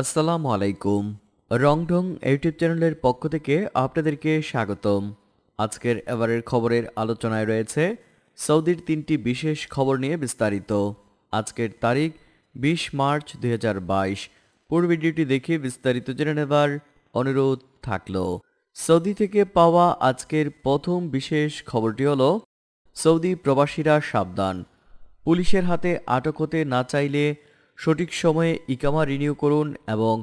আসসালামু আলাইকুম রংঢং ইউটিউব চ্যানেলের পক্ষ থেকে আপনাদেরকে স্বাগতম আজকের এবারের খবরের আলোচনায় রয়েছে সৌদির তিনটি বিশেষ খবর নিয়ে বিস্তারিত আজকের তারিখ বিশ মার্চ দুই পুরো ভিডিওটি দেখে বিস্তারিত জেনে নেবার অনুরোধ থাকল সৌদি থেকে পাওয়া আজকের প্রথম বিশেষ খবরটি হল সৌদি প্রবাসীরা সাবধান পুলিশের হাতে আটক হতে না চাইলে সঠিক সময়ে ইকামা রিনিউ করুন এবং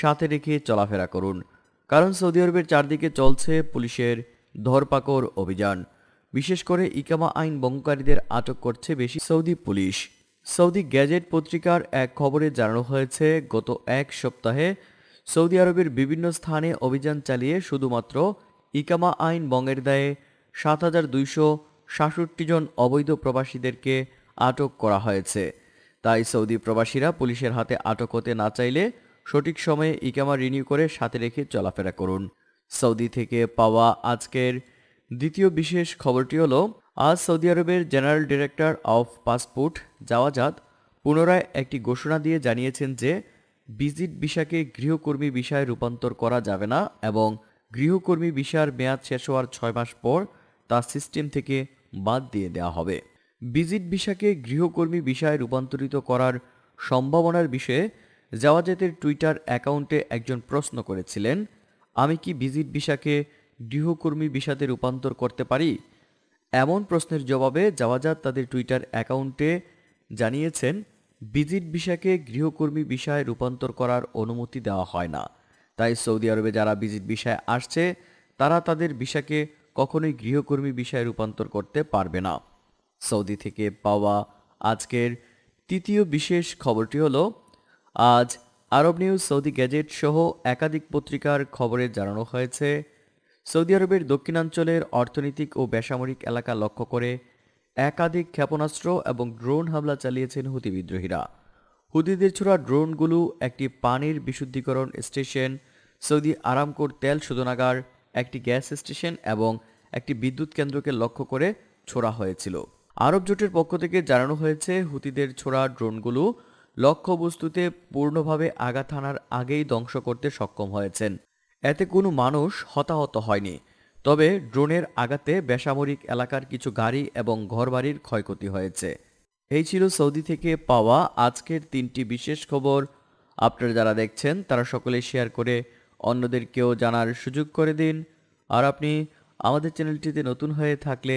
সাথে রেখে চলাফেরা করুন কারণ সৌদি আরবের চারদিকে চলছে পুলিশের ধরপাকড় অভিযান বিশেষ করে ইকামা আইন বঙ্গকারীদের আটক করছে বেশি সৌদি পুলিশ সৌদি গ্যাজেট পত্রিকার এক খবরে জানানো হয়েছে গত এক সপ্তাহে সৌদি আরবের বিভিন্ন স্থানে অভিযান চালিয়ে শুধুমাত্র ইকামা আইন বঙ্গের দায়ে সাত হাজার দুইশো সাতষট্টি জন অবৈধ প্রবাসীদেরকে আটক করা হয়েছে তাই সৌদি প্রবাসীরা পুলিশের হাতে আটক হতে না চাইলে সঠিক সময়ে ইকামা রিনিউ করে সাথে রেখে চলাফেরা করুন সৌদি থেকে পাওয়া আজকের দ্বিতীয় বিশেষ খবরটি হলো আজ সৌদি আরবের general director of passport Jawazat পুনরায় একটি ঘোষণা দিয়ে জানিয়েছেন যে ভিজিট বিষাকে গৃহকর্মী বিষয়ে রূপান্তর করা যাবে না এবং গৃহকর্মী বিষয়ের মেয়াদ শেষ হওয়ার ছয় মাস পর তা সিস্টেম থেকে বাদ দিয়ে দেওয়া হবে ভিজিট ভিসাকে গৃহকর্মী বিষয়ে রূপান্তরিত করার সম্ভাবনার বিষয়ে জাওয়াজেতের টুইটার অ্যাকাউন্টে একজন প্রশ্ন করেছিলেন আমি কি ভিজিট ভিসাকে গৃহকর্মী বিষাতে রূপান্তর করতে পারি এমন প্রশ্নের জবাবে জাওয়াজাত তাদের টুইটার অ্যাকাউন্টে জানিয়েছেন ভিজিট ভিসাকে গৃহকর্মী বিষয়ে রূপান্তর করার অনুমতি দেওয়া হয় না তাই সৌদি আরবে যারা ভিজিট বিষয়ে আসছে তারা তাদের বিষাকে কখনোই গৃহকর্মী বিষয়ে রূপান্তর করতে পারবে না সৌদি থেকে পাওয়া আজকের তৃতীয় বিশেষ খবরটি হলো আজ আরব নিউজ সৌদি গ্যাজেট সহ একাধিক পত্রিকার খবরে জানানো হয়েছে সৌদি আরবের দক্ষিণাঞ্চলের অর্থনৈতিক ও বেসামরিক এলাকা লক্ষ্য করে একাধিক ক্ষেপণাস্ত্র এবং ড্রোন হামলা চালিয়েছেন হুতি বিদ্রোহীরা হুতিদের ছোড়া ড্রোনগুলো একটি পানির বিশুদ্ধিকরণ স্টেশন সৌদি আরামকোর তেল শোধনাগার একটি গ্যাস স্টেশন এবং একটি বিদ্যুৎ কেন্দ্রকে লক্ষ্য করে ছোড়া হয়েছিল আরব জোটের পক্ষ থেকে জানানো হয়েছে হুতিদের ছোড়া ড্রোনগুলো লক্ষ্যবস্তুতে পূর্ণভাবে আঘাত হানার আগেই ধ্বংস করতে সক্ষম হয়েছেন এতে কোনো মানুষ হতাহত হয়নি তবে ড্রোনের আঘাতে বেসামরিক এলাকার কিছু গাড়ি এবং ঘরবাড়ির ক্ষয়ক্ষতি হয়েছে এই ছিল সৌদি থেকে পাওয়া আজকের তিনটি বিশেষ খবর আপনারা যারা দেখছেন তারা সকলে শেয়ার করে অন্যদেরকেও জানার সুযোগ করে দিন আর আপনি আমাদের চ্যানেলটিতে নতুন হয়ে থাকলে